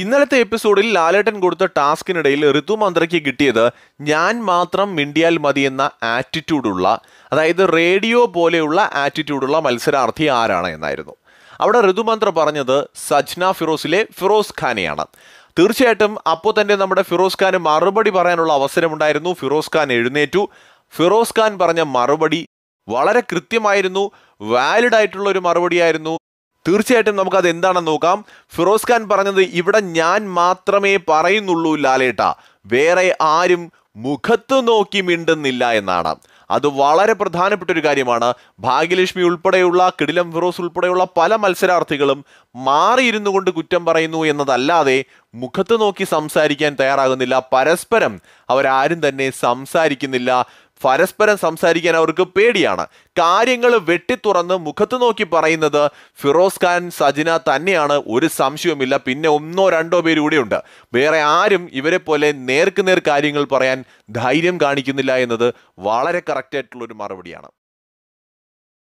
ഇന്നലത്തെ എപ്പിസോഡിൽ ലാലേട്ടൻ കൊടുത്ത ടാസ്കിനിടയിൽ ഋതു മന്ത്രയ്ക്ക് കിട്ടിയത് ഞാൻ മാത്രം മിണ്ടിയാൽ മതി എന്ന ആറ്റിറ്റ്യൂഡുള്ള അതായത് റേഡിയോ പോലെയുള്ള ആറ്റിറ്റ്യൂഡുള്ള മത്സരാർത്ഥി ആരാണ് എന്നായിരുന്നു അവിടെ ഋതുമന്ത്ര പറഞ്ഞത് സജ്ന ഫിറോസിലെ ഫിറോസ് ഖാനെയാണ് തീർച്ചയായിട്ടും അപ്പോൾ തന്നെ നമ്മുടെ ഫിറോസ് ഖാന് മറുപടി പറയാനുള്ള അവസരമുണ്ടായിരുന്നു ഫിറോസ് ഖാൻ എഴുന്നേറ്റു ഫിറോസ് ഖാൻ പറഞ്ഞ മറുപടി വളരെ കൃത്യമായിരുന്നു വാലിഡ് ആയിട്ടുള്ള ഒരു മറുപടിയായിരുന്നു തീർച്ചയായിട്ടും നമുക്കത് എന്താണെന്ന് നോക്കാം ഫിറോസ് ഖാൻ പറഞ്ഞത് ഇവിടെ ഞാൻ മാത്രമേ പറയുന്നുള്ളൂ ലാലേട്ട വേറെ ആരും മുഖത്ത് നോക്കി മിണ്ടുന്നില്ല എന്നാണ് അത് വളരെ പ്രധാനപ്പെട്ട ഒരു കാര്യമാണ് ഭാഗ്യലക്ഷ്മി ഉൾപ്പെടെയുള്ള കിടിലം ഫിറോസ് ഉൾപ്പെടെയുള്ള പല മത്സരാർത്ഥികളും മാറിയിരുന്നു കൊണ്ട് കുറ്റം പറയുന്നു എന്നതല്ലാതെ മുഖത്ത് നോക്കി സംസാരിക്കാൻ തയ്യാറാകുന്നില്ല പരസ്പരം അവരാരും തന്നെ സംസാരിക്കുന്നില്ല പരസ്പരം സംസാരിക്കാൻ അവർക്ക് പേടിയാണ് കാര്യങ്ങൾ വെട്ടിത്തുറന്ന് മുഖത്ത് നോക്കി പറയുന്നത് ഫിറോസ് ഖാൻ സജിന തന്നെയാണ് ഒരു സംശയവുമില്ല പിന്നെ ഒന്നോ രണ്ടോ പേര് ഉണ്ട് വേറെ ആരും ഇവരെ പോലെ നേർക്കുനേർ കാര്യങ്ങൾ പറയാൻ ധൈര്യം കാണിക്കുന്നില്ല എന്നത് വളരെ കറക്റ്റായിട്ടുള്ളൊരു മറുപടിയാണ്